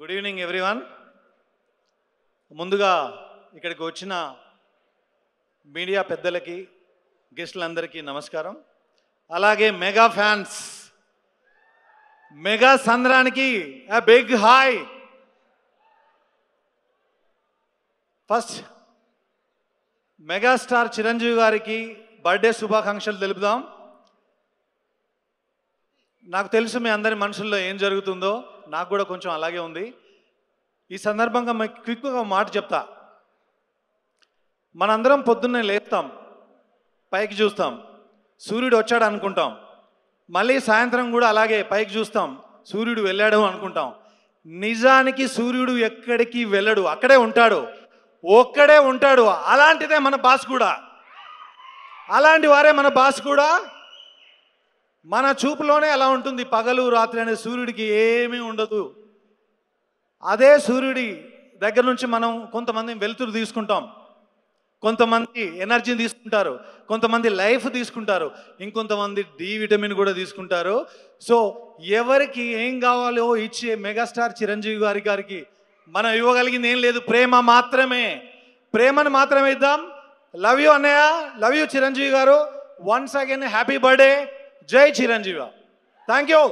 good evening everyone ముందుగా ఇక్కడికి వచ్చిన మీడియా పెద్దలకి గెస్టులందరికీ నమస్కారం అలాగే మెగా ఫ్యాన్స్ మెగా సంద్రానికి big hi first megastar Chiranjeevi గారికి బర్త్డే శుభాకాంక్షలు తెలుపుదాం నాకు తెలుసు మీ అందరి మనుషుల్లో ఏం జరుగుతుందో నాకు కూడా కొంచెం అలాగే ఉంది ఈ సందర్భంగా మీకు క్విక్గా మాట చెప్తా మనందరం పొద్దున్నే లేస్తాం పైకి చూస్తాం సూర్యుడు వచ్చాడు అనుకుంటాం మళ్ళీ సాయంత్రం కూడా అలాగే పైకి చూస్తాం సూర్యుడు వెళ్ళాడు అనుకుంటాం నిజానికి సూర్యుడు ఎక్కడికి వెళ్ళడు అక్కడే ఉంటాడు ఒక్కడే ఉంటాడు అలాంటిదే మన బాస్ కూడా అలాంటి వారే మన బాస్ కూడా మన చూపులోనే ఎలా ఉంటుంది పగలు రాత్రి అనే సూర్యుడికి ఏమీ ఉండదు అదే సూర్యుడి దగ్గర నుంచి మనం కొంతమంది వెలుతురు తీసుకుంటాం కొంతమంది ఎనర్జీని తీసుకుంటారు కొంతమంది లైఫ్ తీసుకుంటారు ఇంకొంతమంది డి విటమిన్ కూడా తీసుకుంటారు సో ఎవరికి ఏం కావాలో ఇచ్చే మెగాస్టార్ చిరంజీవి గారి గారికి మనం ఇవ్వగలిగింది ఏం లేదు ప్రేమ మాత్రమే ప్రేమను మాత్రమే ఇద్దాం లవ్ యూ అన్నయ్య love you Chiranjeevi garu once again happy birthday జై చిరంజీవ థ్యాంక్ యూ